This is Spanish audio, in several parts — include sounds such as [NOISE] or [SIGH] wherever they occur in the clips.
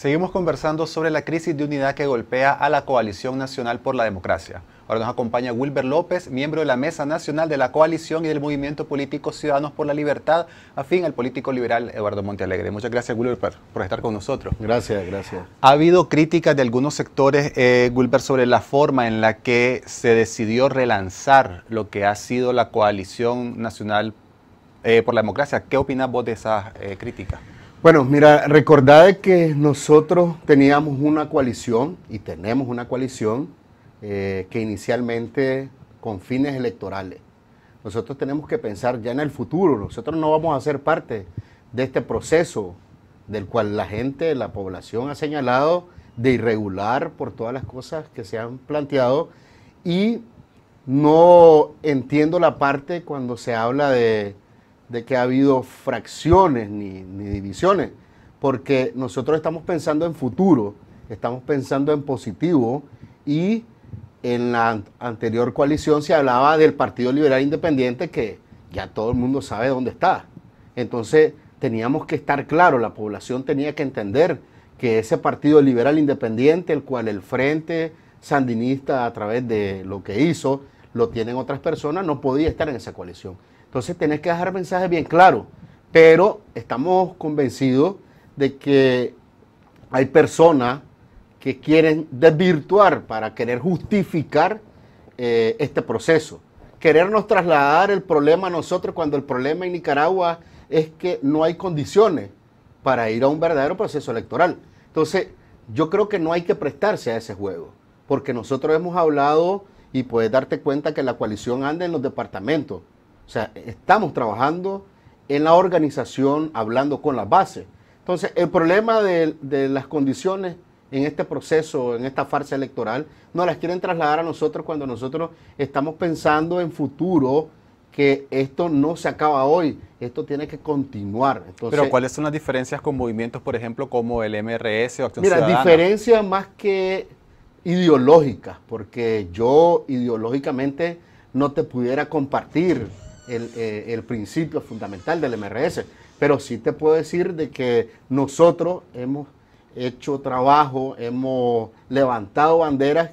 Seguimos conversando sobre la crisis de unidad que golpea a la Coalición Nacional por la Democracia. Ahora nos acompaña Wilber López, miembro de la Mesa Nacional de la Coalición y del Movimiento Político Ciudadanos por la Libertad, afín al político liberal Eduardo Montealegre. Muchas gracias, Wilber, por estar con nosotros. Gracias, gracias. Ha habido críticas de algunos sectores, eh, Wilber, sobre la forma en la que se decidió relanzar lo que ha sido la Coalición Nacional eh, por la Democracia. ¿Qué opinas vos de esas eh, críticas? Bueno, mira, recordad que nosotros teníamos una coalición y tenemos una coalición eh, que inicialmente con fines electorales. Nosotros tenemos que pensar ya en el futuro, nosotros no vamos a ser parte de este proceso del cual la gente, la población ha señalado de irregular por todas las cosas que se han planteado y no entiendo la parte cuando se habla de de que ha habido fracciones ni, divisiones, porque nosotros estamos pensando en futuro, estamos pensando en positivo y en la anterior coalición se hablaba del Partido Liberal Independiente que ya todo el mundo sabe dónde está. Entonces teníamos que estar claro, la población tenía que entender que ese Partido Liberal Independiente, el cual el Frente Sandinista a través de lo que hizo, lo tienen otras personas, no podía estar en esa coalición. Entonces tenés que dejar mensajes bien claros, pero estamos convencidos de que hay personas que quieren desvirtuar para querer justificar eh, este proceso. Querernos trasladar el problema a nosotros cuando el problema en Nicaragua es que no hay condiciones para ir a un verdadero proceso electoral. Entonces, yo creo que no hay que prestarse a ese juego, porque nosotros hemos hablado y puedes darte cuenta que la coalición anda en los departamentos. O sea, estamos trabajando en la organización, hablando con las bases. Entonces, el problema de, las condiciones en este proceso, en esta farsa electoral, no las quieren trasladar a nosotros cuando nosotros estamos pensando en futuro que esto no se acaba hoy, esto tiene que continuar. Pero ¿cuáles son las diferencias con movimientos, por ejemplo, como el MRS o Acción Ciudadana? Mira, diferencias más que ideológicas, porque yo ideológicamente no te pudiera compartir eh, el, principio fundamental del MRS, pero sí te puedo decir de que nosotros hemos hecho trabajo, hemos levantado banderas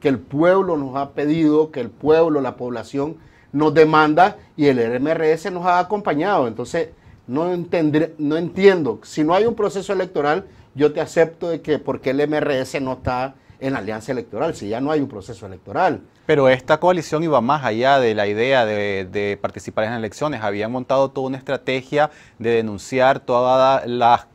que el pueblo nos ha pedido, que el pueblo, la población nos demanda y el MRS nos ha acompañado. Entonces, no, no entiendo, si no hay un proceso electoral, yo te acepto de que porque el MRS no está en la alianza electoral, si ya no hay un proceso electoral. Pero esta coalición iba más allá de la idea de, participar en las elecciones, habían montado toda una estrategia de denunciar toda las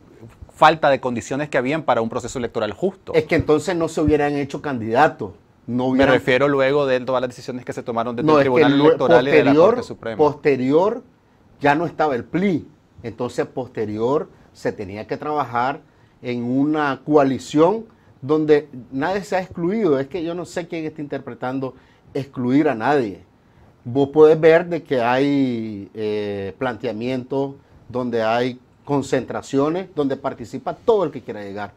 falta de condiciones que habían para un proceso electoral justo. Es que entonces no se hubieran hecho candidatos. No Me refiero luego de todas las decisiones que se tomaron desde el Tribunal Electoral posterior, y de la Corte Posterior ya no estaba el PLI, entonces posterior se tenía que trabajar en una coalición donde nadie se ha excluido. Es que yo no sé quién está interpretando excluir a nadie. Vos podés ver de que hay eh, planteamientos, donde hay concentraciones, donde participa todo el que quiera llegar.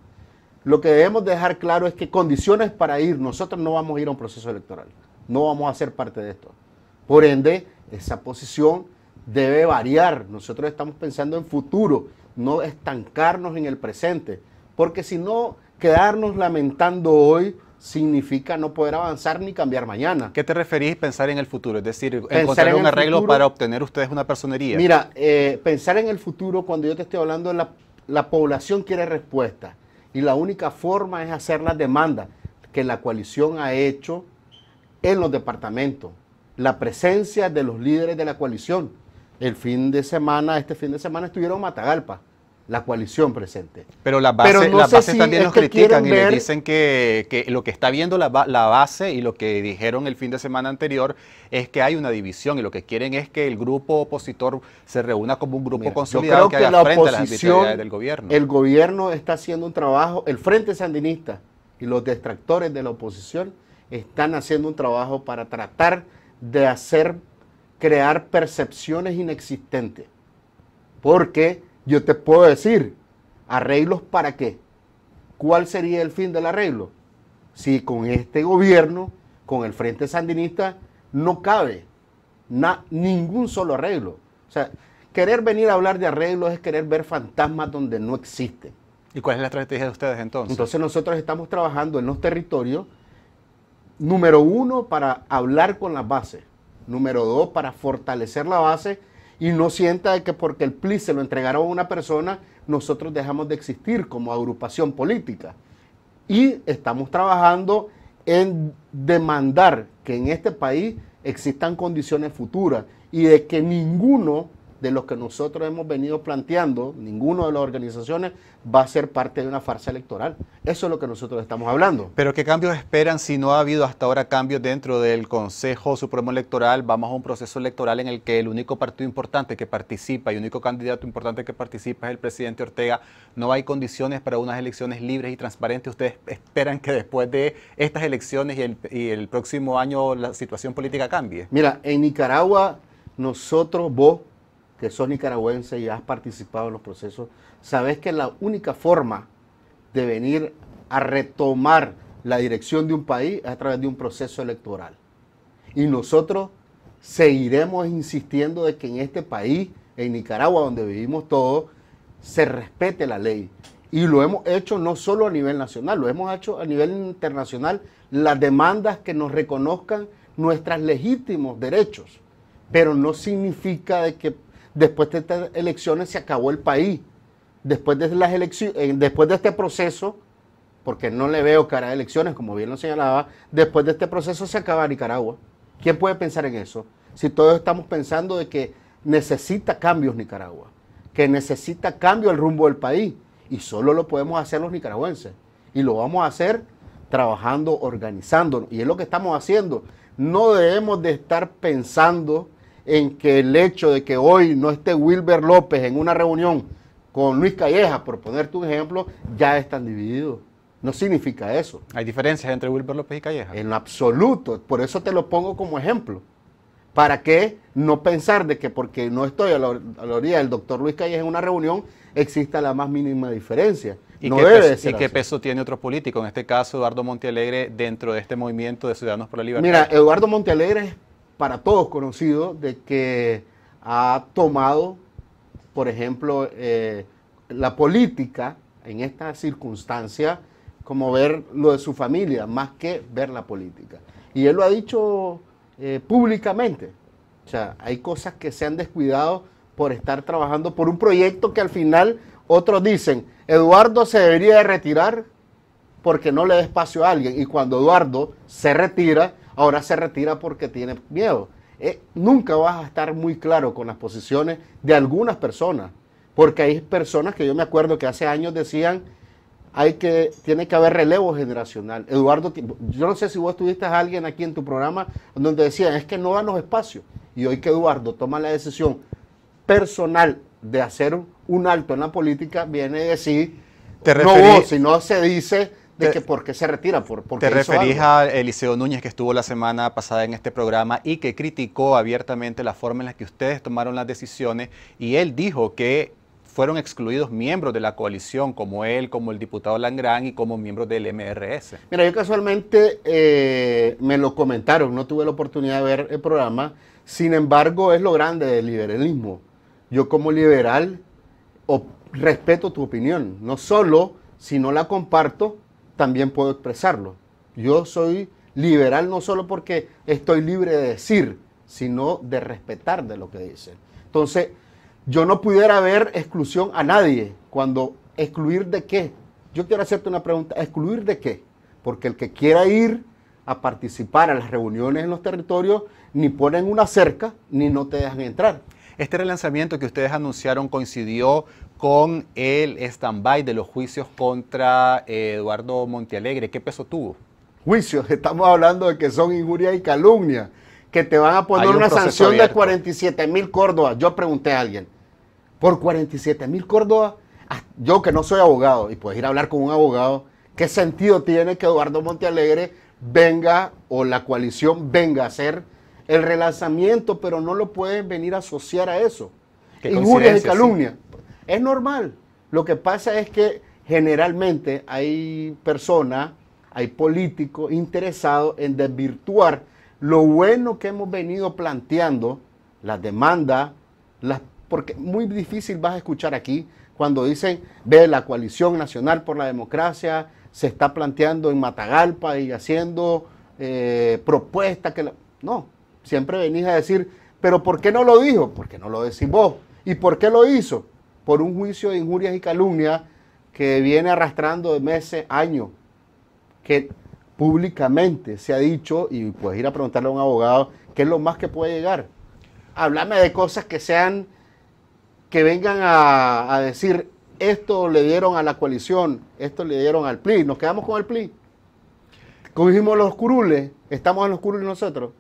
Lo que debemos dejar claro es que condiciones para ir, nosotros no vamos a ir a un proceso electoral, no vamos a ser parte de esto. Por ende, esa posición debe variar. Nosotros estamos pensando en futuro, no estancarnos en el presente, porque si no, Quedarnos lamentando hoy significa no poder avanzar ni cambiar mañana. ¿Qué te referís pensar en el futuro? Es decir, encontrar un arreglo para obtener ustedes una personería. Mira, eh, pensar en el futuro, cuando yo te estoy hablando, la, la población quiere respuesta. y la única forma es hacer las demandas que la coalición ha hecho en los departamentos. La presencia de los líderes de la coalición. El fin de semana, este fin de semana estuvieron en Matagalpa la coalición presente. Pero las bases, también los critican y le dicen que, lo que está viendo la, base y lo que dijeron el fin de semana anterior es que hay una división y lo que quieren es que el grupo opositor se reúna como un grupo consolidado que, que la frente oposición, a las del gobierno. El gobierno está haciendo un trabajo, el Frente Sandinista y los detractores de la oposición están haciendo un trabajo para tratar de hacer crear percepciones inexistentes. Porque yo te puedo decir, arreglos para qué. ¿Cuál sería el fin del arreglo? Si con este gobierno, con el Frente Sandinista, no cabe ningún solo arreglo. O sea, querer venir a hablar de arreglos es querer ver fantasmas donde no existen. ¿Y cuál es la estrategia de ustedes entonces? Entonces nosotros estamos trabajando en los territorios, número uno, para hablar con las bases, número dos, para fortalecer la base y no sienta que porque el PLI se lo entregaron a una persona, nosotros dejamos de existir como agrupación política. Y estamos trabajando en demandar que en este país existan condiciones futuras y de que ninguno de los que nosotros hemos venido planteando, ninguna de las organizaciones va a ser parte de una farsa electoral. Eso es lo que nosotros estamos hablando. Pero ¿qué cambios esperan si no ha habido hasta ahora cambios dentro del Consejo Supremo Electoral? Vamos a un proceso electoral en el que el único partido importante que participa y único candidato importante que participa es el presidente Ortega. No hay condiciones para unas elecciones libres y transparentes. ¿Ustedes esperan que después de estas elecciones y el, y el próximo año la situación política cambie? Mira, en Nicaragua nosotros, vos, que son nicaragüense y has participado en los procesos, sabes que la única forma de venir a retomar la dirección de un país es a través de un proceso electoral. Y nosotros seguiremos insistiendo de que en este país, en Nicaragua, donde vivimos todos, se respete la ley. Y lo hemos hecho no solo a nivel nacional, lo hemos hecho a nivel internacional, las demandas que nos reconozcan nuestros legítimos derechos. Pero no significa de que Después de estas elecciones se acabó el país. Después de, las elecciones, eh, después de este proceso, porque no le veo cara a elecciones, como bien lo señalaba, después de este proceso se acaba Nicaragua. ¿Quién puede pensar en eso? Si todos estamos pensando de que necesita cambios Nicaragua, que necesita cambio el rumbo del país, y solo lo podemos hacer los nicaragüenses, y lo vamos a hacer trabajando, organizando y es lo que estamos haciendo. No debemos de estar pensando en que el hecho de que hoy no esté Wilber López en una reunión con Luis Calleja, por poner un ejemplo, ya están divididos. No significa eso. Hay diferencias entre Wilber López y Calleja. En absoluto. Por eso te lo pongo como ejemplo. ¿Para qué no pensar de que porque no estoy a la, orilla del doctor Luis Calleja en una reunión exista la más mínima diferencia? ¿Y, no debe peso, ¿y qué peso tiene otro político? En este caso, Eduardo Montealegre, dentro de este movimiento de Ciudadanos por la Libertad. Mira, Eduardo Montealegre es para todos conocidos, de que ha tomado, por ejemplo, eh, la política en esta circunstancia como ver lo de su familia, más que ver la política. Y él lo ha dicho eh, públicamente. O sea, hay cosas que se han descuidado por estar trabajando por un proyecto que al final otros dicen, Eduardo se debería de retirar porque no le da espacio a alguien. Y cuando Eduardo se retira, ahora se retira porque tiene miedo. Eh, nunca vas a estar muy claro con las posiciones de algunas personas, porque hay personas que yo me acuerdo que hace años decían, hay que, tiene que haber relevo generacional. Eduardo, yo no sé si vos tuviste a alguien aquí en tu programa donde decían, es que no dan los espacios. Y hoy que Eduardo toma la decisión personal de hacer un alto en la política, viene a decir, ¿Te no vos, no se dice de que por qué se retira, por porque Te referís a Eliseo Núñez que estuvo la semana pasada en este programa y que criticó abiertamente la forma en la que ustedes tomaron las decisiones y él dijo que fueron excluidos miembros de la coalición, como él, como el diputado Langrán y como miembros del MRS. Mira, yo casualmente eh, me lo comentaron, no tuve la oportunidad de ver el programa, sin embargo es lo grande del liberalismo. Yo como liberal respeto tu opinión, no solo si no la comparto, también puedo expresarlo. Yo soy liberal no solo porque estoy libre de decir, sino de respetar de lo que dicen. Entonces, yo no pudiera ver exclusión a nadie cuando excluir de qué. Yo quiero hacerte una pregunta, ¿excluir de qué? Porque el que quiera ir a participar a las reuniones en los territorios, ni ponen una cerca, ni no te dejan entrar. Este relanzamiento que ustedes anunciaron coincidió con el stand-by de los juicios contra eh, Eduardo Montealegre. ¿Qué peso tuvo? Juicios, [LAUGHS] estamos hablando de que son injuria y calumnia, que te van a poner una sanción de 47 mil córdobas. Yo pregunté a alguien, ¿por 47 mil córdobas? Ah, yo que no soy abogado, y puedes ir a hablar con un abogado, ¿qué sentido tiene que Eduardo Montealegre venga o la coalición venga a hacer el relanzamiento, pero no lo pueden venir a asociar a eso? injuria y calumnia. Es normal. Lo que pasa es que generalmente hay personas, hay políticos interesados en desvirtuar lo bueno que hemos venido planteando, las demandas, las, porque muy difícil vas a escuchar aquí cuando dicen, ve la coalición nacional por la democracia, se está planteando en Matagalpa y haciendo eh, propuestas que... No, siempre venís a decir, pero ¿por qué no lo dijo? Porque no lo decís vos. ¿Y por qué lo hizo? por un juicio de injurias y calumnias que viene arrastrando de meses, años, que públicamente se ha dicho, y puedes ir a preguntarle a un abogado, ¿qué es lo más que puede llegar? Háblame de cosas que sean, que vengan a, a decir, esto le dieron a la coalición, esto le dieron al PLI, nos quedamos con el PLI. Como dijimos los curules, estamos en los curules nosotros.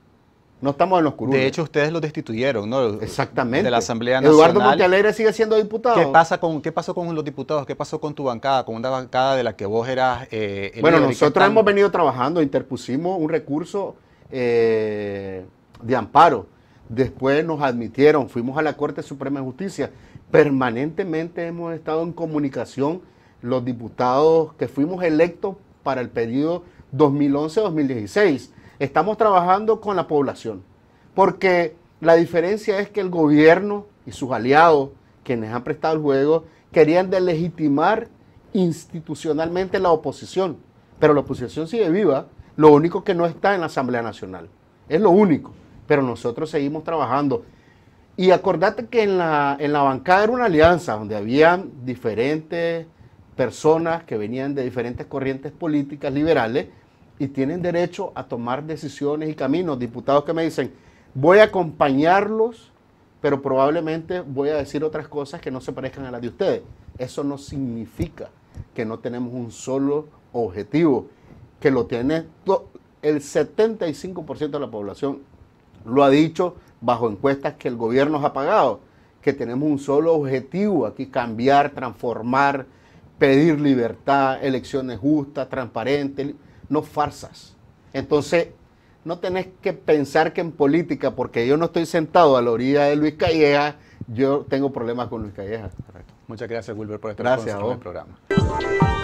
No estamos en los curules. De hecho, ustedes lo destituyeron, ¿no? Exactamente. De la Asamblea Nacional. Eduardo Montalegre sigue siendo diputado. ¿Qué, pasa con, ¿Qué pasó con los diputados? ¿Qué pasó con tu bancada? Con una bancada de la que vos eras... Eh, bueno, nosotros hemos venido trabajando, interpusimos un recurso eh, de amparo. Después nos admitieron, fuimos a la Corte Suprema de Justicia. Permanentemente hemos estado en comunicación los diputados que fuimos electos para el periodo 2011-2016. Estamos trabajando con la población, porque la diferencia es que el gobierno y sus aliados, quienes han prestado el juego, querían delegitimar institucionalmente la oposición, pero la oposición sigue viva, lo único que no está en la Asamblea Nacional, es lo único, pero nosotros seguimos trabajando. Y acordate que en la, en la bancada era una alianza donde habían diferentes personas que venían de diferentes corrientes políticas liberales, y tienen derecho a tomar decisiones y caminos. Diputados que me dicen, voy a acompañarlos, pero probablemente voy a decir otras cosas que no se parezcan a las de ustedes. Eso no significa que no tenemos un solo objetivo, que lo tiene el 75% de la población. Lo ha dicho bajo encuestas que el gobierno nos ha pagado, que tenemos un solo objetivo aquí, cambiar, transformar, pedir libertad, elecciones justas, transparentes no farsas. Entonces, no tenés que pensar que en política, porque yo no estoy sentado a la orilla de Luis Calleja, yo tengo problemas con Luis Calleja. Correcto. Muchas gracias, Wilber, por estar con nosotros en el programa.